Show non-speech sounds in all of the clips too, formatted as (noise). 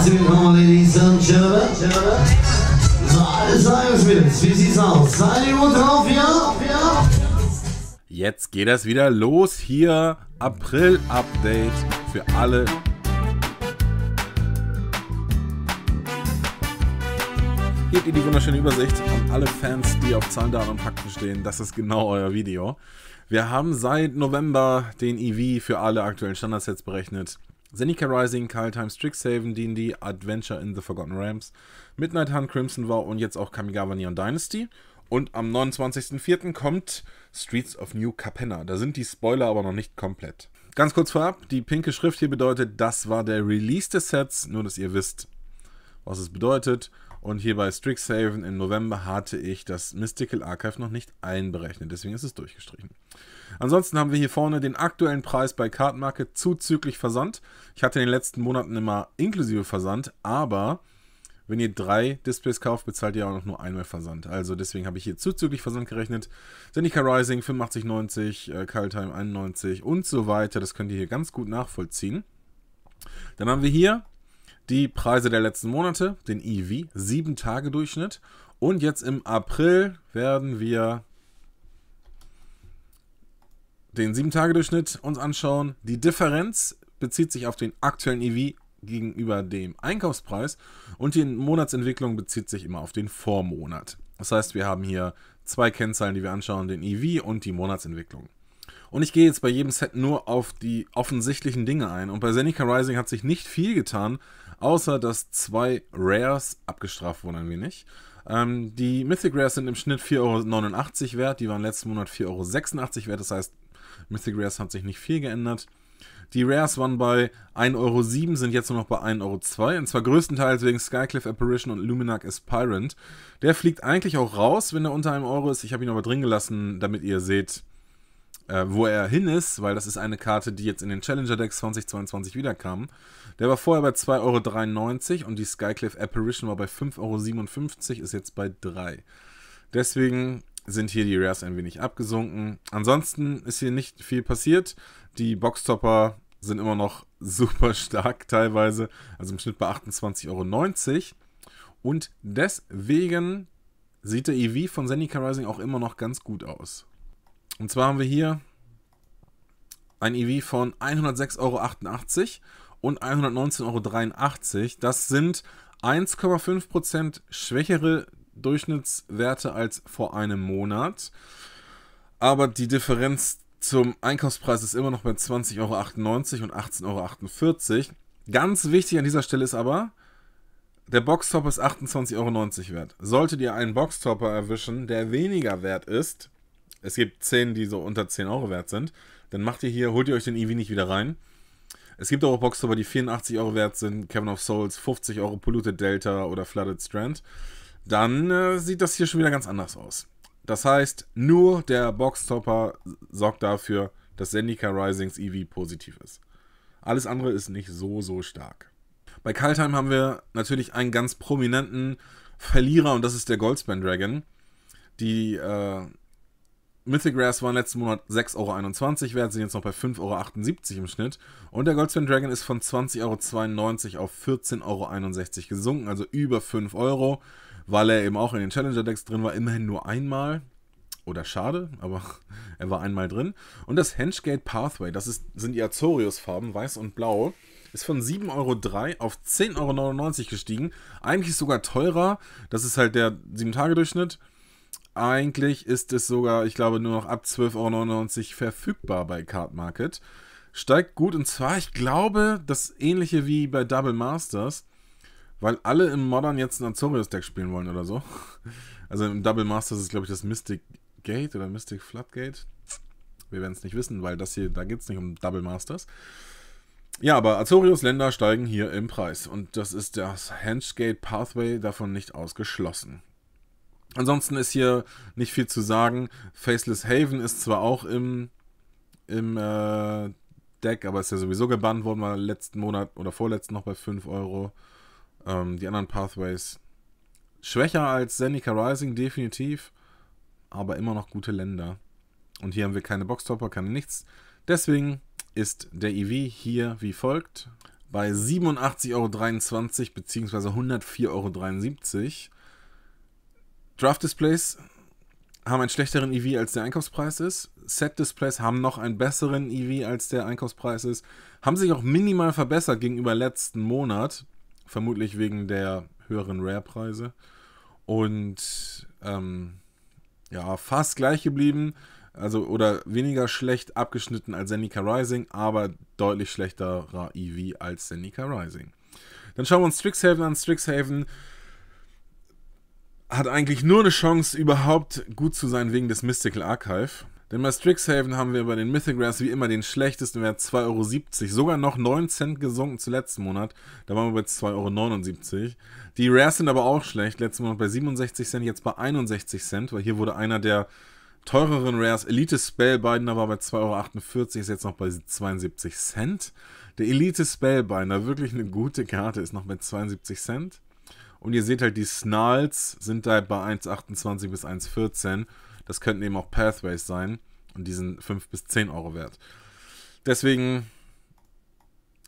Herzlich willkommen, Ladies and Gentlemen. So, alles Tages mit. Wie sieht's aus? Seid ihr gut drauf, ja? Jetzt geht es wieder los hier. April-Update für alle Gebt ihr die wunderschöne Übersicht an alle Fans, die auf Zahlen, Daten und Fakten stehen. Das ist genau euer Video. Wir haben seit November den EV für alle aktuellen Standardsets berechnet. Seneca Rising, Kyle Times, Strixhaven, D&D, Adventure in the Forgotten Realms, Midnight Hunt, Crimson War und jetzt auch Kamigawa Neon Dynasty. Und am 29.04. kommt Streets of New Capenna. Da sind die Spoiler aber noch nicht komplett. Ganz kurz vorab, die pinke Schrift hier bedeutet, das war der Release des Sets, nur dass ihr wisst, was es bedeutet. Und hier bei Strixhaven im November hatte ich das Mystical Archive noch nicht einberechnet, deswegen ist es durchgestrichen. Ansonsten haben wir hier vorne den aktuellen Preis bei Kartenmarke zuzüglich Versand. Ich hatte in den letzten Monaten immer inklusive Versand, aber wenn ihr drei Displays kauft, bezahlt ihr auch noch nur einmal Versand. Also deswegen habe ich hier zuzüglich Versand gerechnet. Seneca Rising 85,90, Kaltime 91 und so weiter. Das könnt ihr hier ganz gut nachvollziehen. Dann haben wir hier die Preise der letzten Monate, den EV, 7-Tage-Durchschnitt. Und jetzt im April werden wir den 7-Tage-Durchschnitt uns anschauen. Die Differenz bezieht sich auf den aktuellen EV gegenüber dem Einkaufspreis und die Monatsentwicklung bezieht sich immer auf den Vormonat. Das heißt, wir haben hier zwei Kennzahlen, die wir anschauen, den EV und die Monatsentwicklung. Und ich gehe jetzt bei jedem Set nur auf die offensichtlichen Dinge ein. Und bei Seneca Rising hat sich nicht viel getan, Außer, dass zwei Rares abgestraft wurden ein wenig. Ähm, die Mythic Rares sind im Schnitt 4,89 Euro wert. Die waren letzten Monat 4,86 Euro wert. Das heißt, Mythic Rares hat sich nicht viel geändert. Die Rares waren bei 1,07 Euro, sind jetzt nur noch bei 1,02 Euro. Und zwar größtenteils wegen Skycliff Apparition und Luminac Aspirant. Der fliegt eigentlich auch raus, wenn er unter einem Euro ist. Ich habe ihn aber drin gelassen, damit ihr seht, äh, wo er hin ist, weil das ist eine Karte, die jetzt in den Challenger Decks 2022 wiederkam. Der war vorher bei 2,93 Euro und die Skycliff Apparition war bei 5,57 Euro, ist jetzt bei 3. Deswegen sind hier die Rares ein wenig abgesunken. Ansonsten ist hier nicht viel passiert. Die Boxtopper sind immer noch (laughs) super stark teilweise, also im Schnitt bei 28,90 Euro. Und deswegen sieht der EV von Zendika Rising auch immer noch ganz gut aus. Und zwar haben wir hier ein EV von 106,88 Euro und 119,83 Euro. Das sind 1,5% schwächere Durchschnittswerte als vor einem Monat. Aber die Differenz zum Einkaufspreis ist immer noch bei 20,98 Euro und 18,48 Euro. Ganz wichtig an dieser Stelle ist aber, der Boxtopper ist 28,90 Euro wert. Solltet ihr einen Boxtopper erwischen, der weniger wert ist, es gibt 10, die so unter 10 Euro wert sind, dann macht ihr hier, holt ihr euch den Eevee nicht wieder rein. Es gibt auch Boxtober, die 84 Euro wert sind, Kevin of Souls, 50 Euro Polluted Delta oder Flooded Strand. Dann äh, sieht das hier schon wieder ganz anders aus. Das heißt, nur der Boxtopper sorgt dafür, dass Zendika Risings EV positiv ist. Alles andere ist nicht so, so stark. Bei Kaltheim haben wir natürlich einen ganz prominenten Verlierer und das ist der Goldspan Dragon. Die äh, Mythic Rares waren letzten Monat 6,21 Euro wert, sind jetzt noch bei 5,78 Euro im Schnitt. Und der Goldspan Dragon ist von 20,92 Euro auf 14,61 Euro gesunken, also über 5 Euro, weil er eben auch in den Challenger Decks drin war, immerhin nur einmal. Oder schade, aber (laughs) er war einmal drin. Und das Henchgate Pathway, das ist, sind die Azorius-Farben, weiß und blau ist von 7,03 Euro auf 10,99 Euro gestiegen. Eigentlich sogar teurer. Das ist halt der 7-Tage-Durchschnitt. Eigentlich ist es sogar, ich glaube, nur noch ab 12,99 Euro verfügbar bei Card Market. Steigt gut und zwar, ich glaube, das ähnliche wie bei Double Masters, weil alle im Modern jetzt ein Azorius-Deck spielen wollen oder so. (laughs) Also im Double Masters ist, glaube ich, das Mystic Gate oder Mystic Floodgate. Wir werden es nicht wissen, weil das hier, da geht es nicht um Double Masters. Ja, aber Azorius Länder steigen hier im Preis und das ist das Henchgate Pathway davon nicht ausgeschlossen. Ansonsten ist hier nicht viel zu sagen. Faceless Haven ist zwar auch im, im äh, Deck, aber ist ja sowieso gebannt worden, war letzten Monat oder vorletzten noch bei 5 Euro. Ähm, die anderen Pathways schwächer als Zenica Rising, definitiv, aber immer noch gute Länder. Und hier haben wir keine Boxtopper, keine nichts. Deswegen ist der EV hier wie folgt. Bei 87,23 Euro bzw. 104,73 Euro Draft-Displays haben einen schlechteren EV als der Einkaufspreis ist. Set-Displays haben noch einen besseren EV als der Einkaufspreis ist. Haben sich auch minimal verbessert gegenüber letzten Monat. Vermutlich wegen der höheren Rare-Preise. Und ähm, ja, fast gleich geblieben. Also, oder weniger schlecht abgeschnitten als Zenica Rising, aber deutlich schlechterer EV als Zenica Rising. Dann schauen wir uns Strixhaven an. Strixhaven hat eigentlich nur eine Chance, überhaupt gut zu sein wegen des Mystical Archive. Denn bei Strixhaven haben wir bei den Mythographs wie immer den schlechtesten Wert 2,70 Euro, sogar noch 9 Cent gesunken zu letzten Monat. Da waren wir bei 2,79 Euro. Die Rares sind aber auch schlecht, letzten Monat bei 67 Cent, jetzt bei 61 Cent, weil hier wurde einer der teureren Rares, Elite Spellbinder war bei 2,48 Euro, ist jetzt noch bei 72 Cent. Der Elite Spellbinder, wirklich eine gute Karte, ist noch bei 72 Cent. Und ihr seht halt, die Snarls sind da bei 1,28 bis 1,14. Das könnten eben auch Pathways sein. Und die sind 5 bis 10 Euro wert. Deswegen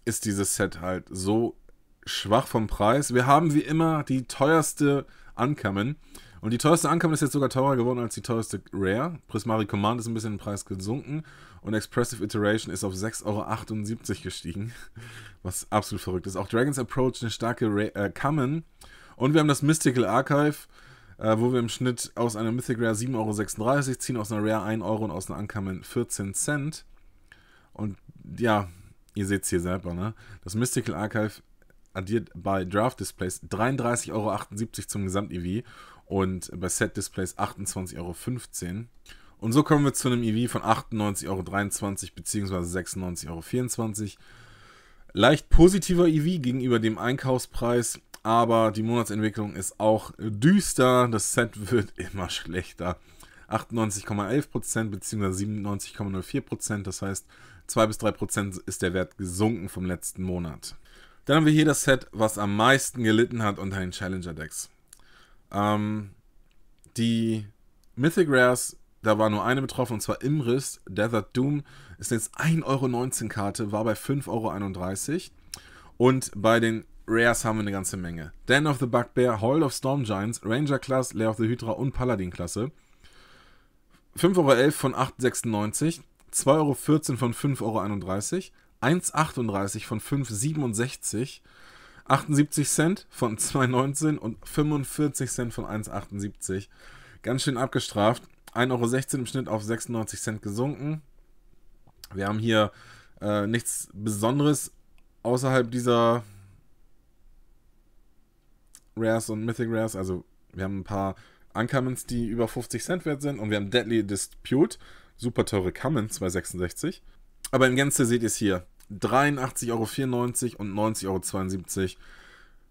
ist dieses Set halt so schwach vom Preis. Wir haben wie immer die teuerste Ankamen. Und die teuerste Ankamen ist jetzt sogar teurer geworden als die teuerste Rare. Prismari Command ist ein bisschen im Preis gesunken. Und Expressive Iteration ist auf 6,78 Euro gestiegen. (laughs) Was absolut verrückt ist. Auch Dragon's Approach, eine starke Rare, äh, Common, und wir haben das Mystical Archive, äh, wo wir im Schnitt aus einer Mythic Rare 7,36 Euro ziehen, aus einer Rare 1 Euro und aus einer Uncommon 14 Cent. Und ja, ihr seht es hier selber, ne? Das Mystical Archive addiert bei Draft Displays 33,78 Euro zum Gesamt-EV und bei Set Displays 28,15 Euro. Und so kommen wir zu einem EV von 98,23 Euro bzw. 96,24 Euro. Leicht positiver EV gegenüber dem Einkaufspreis aber die Monatsentwicklung ist auch düster. Das Set wird immer schlechter. 98,11% bzw. 97,04%. Das heißt, 2 bis 3% ist der Wert gesunken vom letzten Monat. Dann haben wir hier das Set, was am meisten gelitten hat unter den Challenger Decks. Ähm, die Mythic Rares, da war nur eine betroffen und zwar Imris. Desert Doom ist jetzt 1,19 Euro Karte, war bei 5,31 Euro. Und bei den Rares haben wir eine ganze Menge. Den of the Bugbear, Hold of Storm Giants, Ranger Class, Lair of the Hydra und Paladin Klasse. 5,11 Euro von 8,96, 2,14 Euro von 5,31 Euro, 1,38 Euro von 5,67 78 Cent von 2,19 und 45 Cent von 1,78. Ganz schön abgestraft. 1,16 Euro im Schnitt auf 96 Cent gesunken. Wir haben hier äh, nichts Besonderes außerhalb dieser Rares und Mythic Rares. Also wir haben ein paar Uncommons, die über 50 Cent wert sind. Und wir haben Deadly Dispute, super teure Commons bei 66. Aber im Gänze seht ihr es hier. 83,94 Euro und 90,72 Euro.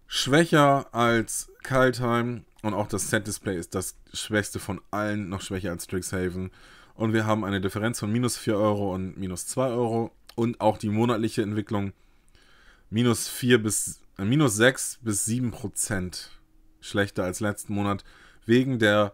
Schwächer als Kaltheim und auch das Set-Display ist das schwächste von allen, noch schwächer als Strixhaven. Und wir haben eine Differenz von minus 4 Euro und minus 2 Euro. Und auch die monatliche Entwicklung minus 4 bis minus 6 bis 7 Prozent schlechter als letzten Monat wegen der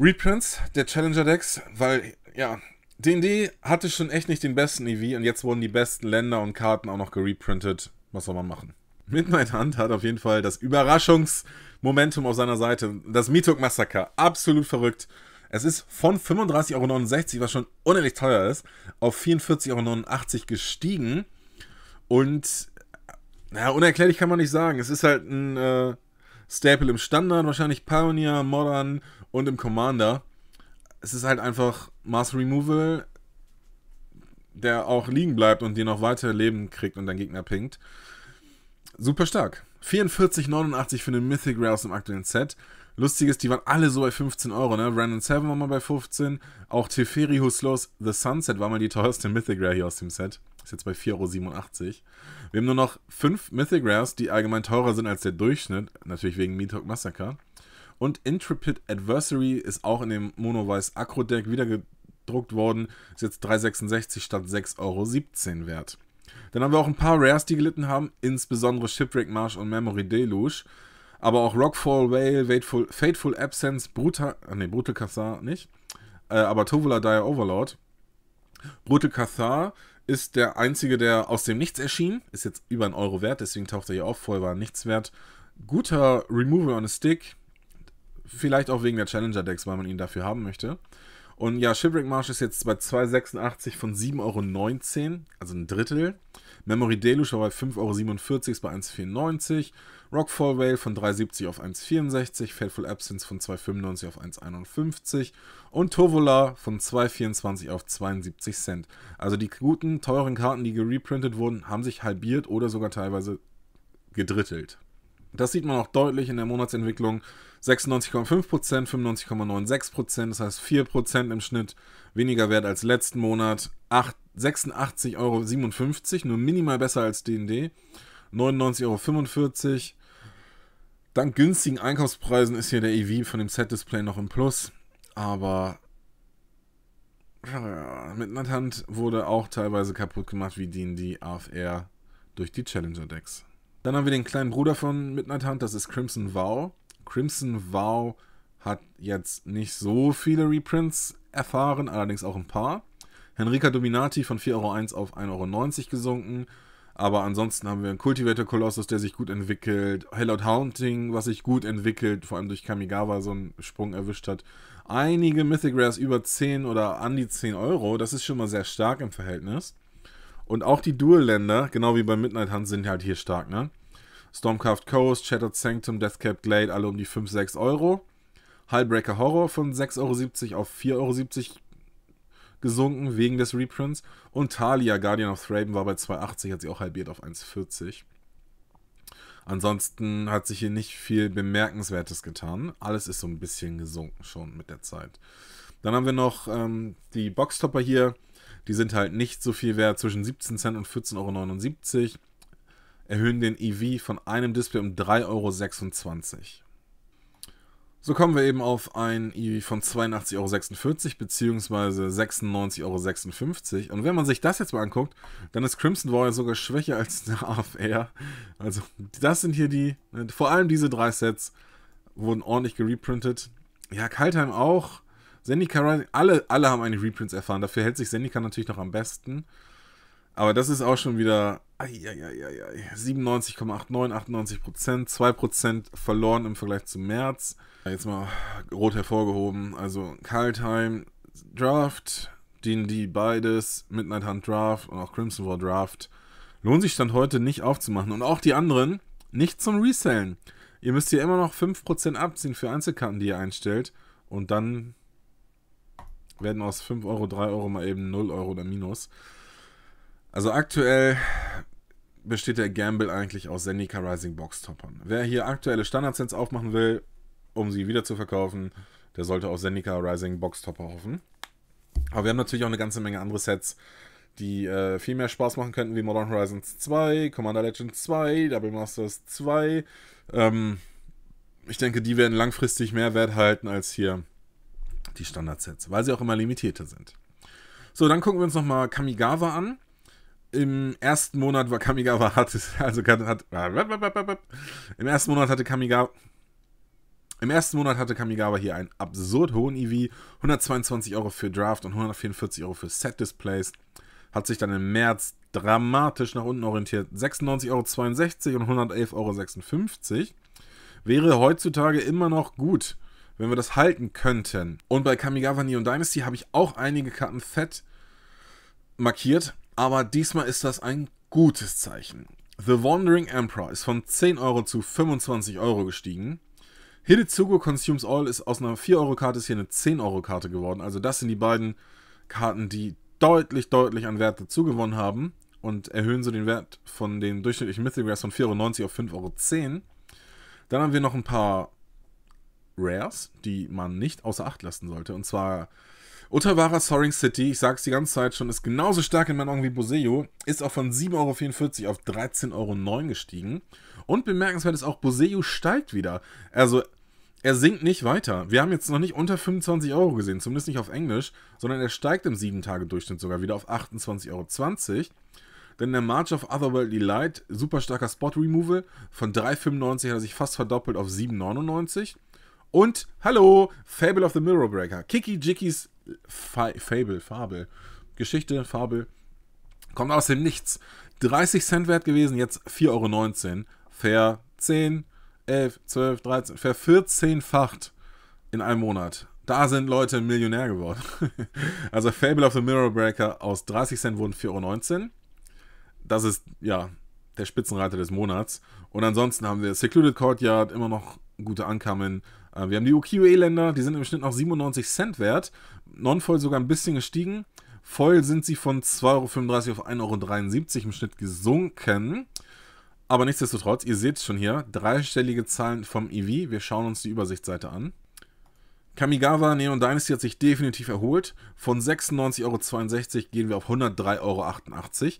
Reprints der Challenger Decks, weil ja, D&D hatte schon echt nicht den besten EV und jetzt wurden die besten Länder und Karten auch noch gereprintet. Was soll man machen? Midnight Hunt hat auf jeden Fall das Überraschungsmomentum auf seiner Seite. Das Mitok Massaker, absolut verrückt. Es ist von 35,69 Euro, was schon unendlich teuer ist, auf 44,89 Euro gestiegen. Und naja, unerklärlich kann man nicht sagen. Es ist halt ein äh, Staple im Standard, wahrscheinlich Pioneer, Modern und im Commander. Es ist halt einfach Mass Removal, der auch liegen bleibt und den noch weiter Leben kriegt und dein Gegner pinkt. Super stark. 44,89 für den Mythic Rare aus dem aktuellen Set. Lustig ist, die waren alle so bei 15 Euro, ne? Brandon Seven war mal bei 15. Auch Teferi Huslos The Sunset war mal die teuerste Mythic Rare hier aus dem Set. Ist jetzt bei 4,87 Euro. Wir haben nur noch 5 Mythic Rares, die allgemein teurer sind als der Durchschnitt. Natürlich wegen Meatok Massacre. Und Intrepid Adversary ist auch in dem Mono-Weiß Acro deck wieder gedruckt worden. Ist jetzt 3,66 statt 6,17 Euro wert. Dann haben wir auch ein paar Rares, die gelitten haben, insbesondere Shipwreck Marsh und Memory Deluge. Aber auch Rockfall Whale, Fateful, Fateful Absence, Brutal, äh, nee, Brutal Cathar nicht, äh, aber Tovula Dire Overlord. Brutal Cathar ist der einzige, der aus dem Nichts erschien, ist jetzt über einen Euro wert, deswegen taucht er hier auf, voll war nichts wert. Guter Removal on a Stick, vielleicht auch wegen der Challenger Decks, weil man ihn dafür haben möchte. Und ja, Shivering Marsh ist jetzt bei 2,86 von 7,19 Euro, also ein Drittel. Memory Deluge war bei 5,47 Euro, ist bei 1,94 Euro. Rockfall Whale von 3,70 auf 1,64, Fateful Absence von 2,95 auf 1,51 und Tovola von 2,24 auf 72 Cent. Also die guten, teuren Karten, die gereprintet wurden, haben sich halbiert oder sogar teilweise gedrittelt. Das sieht man auch deutlich in der Monatsentwicklung. 96,5%, 95,96%, das heißt 4% im Schnitt weniger wert als letzten Monat. 86,57 Euro, nur minimal besser als DND. 99,45 Euro. Dank günstigen Einkaufspreisen ist hier der EV von dem Set-Display noch im Plus. Aber mit einer Hand wurde auch teilweise kaputt gemacht wie DND AFR durch die Challenger-Decks. Dann haben wir den kleinen Bruder von Midnight Hunt, das ist Crimson Vow. Crimson Vow hat jetzt nicht so viele Reprints erfahren, allerdings auch ein paar. Henrika Dominati von 4,01 Euro auf 1,90 Euro gesunken. Aber ansonsten haben wir einen Cultivator Colossus, der sich gut entwickelt. Hellout Haunting, was sich gut entwickelt, vor allem durch Kamigawa so einen Sprung erwischt hat. Einige Mythic Rares über 10 oder an die 10 Euro, das ist schon mal sehr stark im Verhältnis. Und auch die Dual-Länder, genau wie bei Midnight Hunt, sind halt hier stark, ne? Stormcraft Coast, Shattered Sanctum, Deathcap Glade, alle um die 5, 6 Euro. Hallbreaker Horror von 6,70 Euro auf 4,70 Euro gesunken wegen des Reprints. Und Talia, Guardian of Thraben, war bei 2,80, hat sie auch halbiert auf 1,40. Ansonsten hat sich hier nicht viel Bemerkenswertes getan. Alles ist so ein bisschen gesunken schon mit der Zeit. Dann haben wir noch ähm, die Boxtopper hier. Die sind halt nicht so viel wert, zwischen 17 Cent und 14,79 Euro erhöhen den EV von einem Display um 3,26 Euro. So kommen wir eben auf ein EV von 82,46 Euro bzw. 96,56 Euro. Und wenn man sich das jetzt mal anguckt, dann ist Crimson Warrior sogar schwächer als (laughs) der AFR. Also das sind hier die, ne, vor allem diese drei Sets wurden ordentlich gereprintet. Ja, Kaltheim auch. Sendika, alle, alle haben eigentlich Reprints erfahren. Dafür hält sich Sendika natürlich noch am besten. Aber das ist auch schon wieder 97,89, 98%, 2 verloren im Vergleich zu März. Jetzt mal rot hervorgehoben. Also Kaltheim Draft, D&D beides, Midnight Hunt Draft und auch Crimson War Draft. Lohnt sich Stand heute nicht aufzumachen. Und auch die anderen nicht zum Resellen. Ihr müsst hier immer noch 5% abziehen für Einzelkarten, die ihr einstellt. Und dann werden aus 5 Euro, 3 Euro mal eben 0 Euro oder Minus. Also aktuell besteht der Gamble eigentlich aus Zendika Rising Box Toppern. Wer hier aktuelle Standard-Sets aufmachen will, um sie wieder zu verkaufen, der sollte auf Zendika Rising Box Topper hoffen. Aber wir haben natürlich auch eine ganze Menge andere Sets, die äh, viel mehr Spaß machen könnten, wie Modern Horizons 2, Commander Legends 2, Double Masters 2. Ähm, ich denke, die werden langfristig mehr Wert halten als hier die Standard-Sets, weil sie auch immer limitierter sind. So, dann gucken wir uns nochmal Kamigawa an. Im ersten Monat war Kamigawa (laughs) hart, also hat, ah, im ersten Monat hatte Kamigawa im ersten Monat hatte Kamigawa hier einen absurd hohen EV, 122 Euro für Draft und 144 Euro für Set Displays. Hat sich dann im März dramatisch nach unten orientiert, 96,62 Euro und 111,56 Euro. Wäre heutzutage immer noch gut, wenn wir das halten könnten. Und bei Kamigawa Neon Dynasty habe ich auch einige Karten fett markiert aber diesmal ist das ein gutes Zeichen. The Wandering Emperor ist von 10 Euro zu 25 Euro gestiegen. Hidetsugo Consumes All ist aus einer 4-Euro-Karte hier eine 10-Euro-Karte geworden. Also das sind die beiden Karten, die deutlich, deutlich an Wert dazugewonnen haben und erhöhen so den Wert von den durchschnittlichen Mythic Rares von 4,90 Euro auf 5,10 Euro. Dann haben wir noch ein paar Rares, die man nicht außer Acht lassen sollte. Und zwar Otawara Soaring City, ich sag's die ganze Zeit schon, ist genauso stark in meinen Augen wie Boseo, ist auch von 7,44 Euro auf 13,09 Euro gestiegen. Und bemerkenswert ist auch, Boseo steigt wieder. Also, er sinkt nicht weiter. Wir haben jetzt noch nicht unter 25 Euro gesehen, zumindest nicht auf Englisch, sondern er steigt im 7-Tage-Durchschnitt sogar wieder auf 28,20 Euro. Denn der March of Otherworldly Light, super starker Spot-Removal, von 3,95 hat er sich fast verdoppelt auf 7,99. Und, hallo, Fable of the Mirror Breaker. Kiki Jikis Fa Fable, Fabel. Geschichte, Fabel. Kommt aus dem Nichts. 30 Cent wert gewesen, jetzt 4,19 Euro. Ver 10, 11, 12, 13, ver 14-facht in einem Monat. Da sind Leute Millionär geworden. (laughs) also Fable of the Mirror Breaker aus 30 Cent wurden 4,19 Euro. Das ist, ja, der Spitzenreiter des Monats. Und ansonsten haben wir Secluded Courtyard, immer noch gute Ankommen. Äh, wir haben die Ukiyo-E-Länder, die sind im Schnitt noch 97 Cent wert. Non-Foil sogar ein bisschen gestiegen. Voll sind sie von 2,35 Euro auf 1,73 Euro im Schnitt gesunken. Aber nichtsdestotrotz, ihr seht es schon hier, dreistellige Zahlen vom EV. Wir schauen uns die Übersichtsseite an. Kamigawa Neon Dynasty hat sich definitiv erholt. Von 96,62 Euro gehen wir auf 103,88 Euro.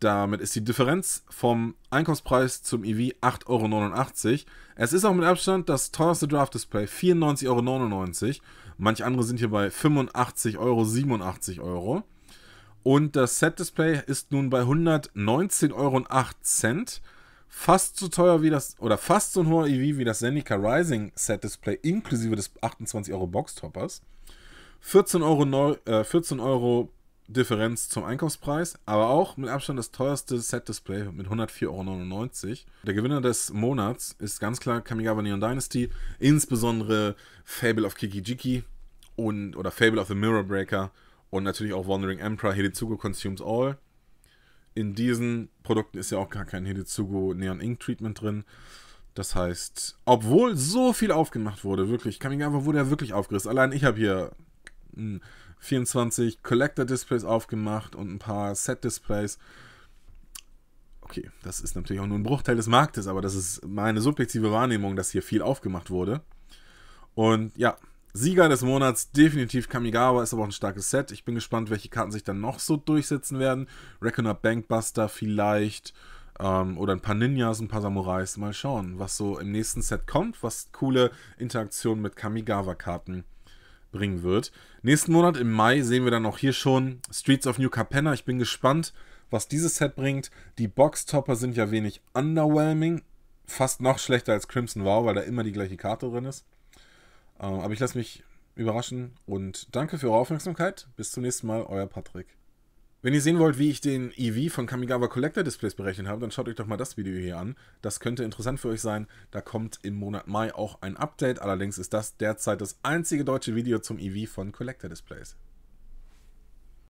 Damit ist die Differenz vom Einkaufspreis zum EV 8,89 Euro. Es ist auch mit Abstand das teuerste Draft-Display, 94,99 Euro. Manche andere sind hier bei 85,87 Euro, Und das Set-Display ist nun bei 119,08 Euro. Fast so teuer wie das, oder fast so ein hoher EV wie das Zenica Rising Set-Display inklusive des 28 Euro Boxtoppers. 14 Euro, neu, äh, 14 Euro Differenz zum Einkaufspreis, aber auch mit Abstand das teuerste Set-Display mit 104,99 Euro. Der Gewinner des Monats ist ganz klar Kamigawa Neon Dynasty, insbesondere Fable of Kikijiki und, oder Fable of the Mirror Breaker und natürlich auch Wandering Emperor, Hidetsugo Consumes All. In diesen Produkten ist ja auch gar kein Hidetsugo Neon Ink Treatment drin. Das heißt, obwohl so viel aufgemacht wurde, wirklich, Kamigawa wurde ja wirklich aufgerissen. Allein ich habe hier hm, 24 Collector-Displays aufgemacht und ein paar Set-Displays. Okay, das ist natürlich auch nur ein Bruchteil des Marktes, aber das ist meine subjektive Wahrnehmung, dass hier viel aufgemacht wurde. Und ja, Sieger des Monats, definitiv Kamigawa, ist aber auch ein starkes Set. Ich bin gespannt, welche Karten sich dann noch so durchsetzen werden. Reckoner Bankbuster vielleicht. Ähm, oder ein paar Ninjas, ein paar Samurais. Mal schauen, was so im nächsten Set kommt, was coole Interaktionen mit Kamigawa-Karten sind bringen wird. Nächsten Monat im Mai sehen wir dann auch hier schon Streets of New Capenna. Ich bin gespannt, was dieses Set bringt. Die Boxtopper sind ja wenig underwhelming. Fast noch schlechter als Crimson War, weil da immer die gleiche Karte drin ist. Äh, aber ich lasse mich überraschen und danke für eure Aufmerksamkeit. Bis zum nächsten Mal, euer Patrick. Wenn ihr sehen wollt, wie ich den EV von Kamigawa Collector Displays berechnet habe, dann schaut euch doch mal das Video hier an. Das könnte interessant für euch sein. Da kommt im Monat Mai auch ein Update. Allerdings ist das derzeit das einzige deutsche Video zum EV von Collector Displays.